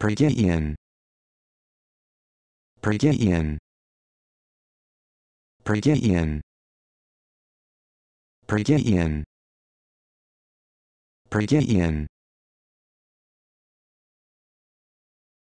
Pregain. Pregain. Pregain. Pregain. Pregain.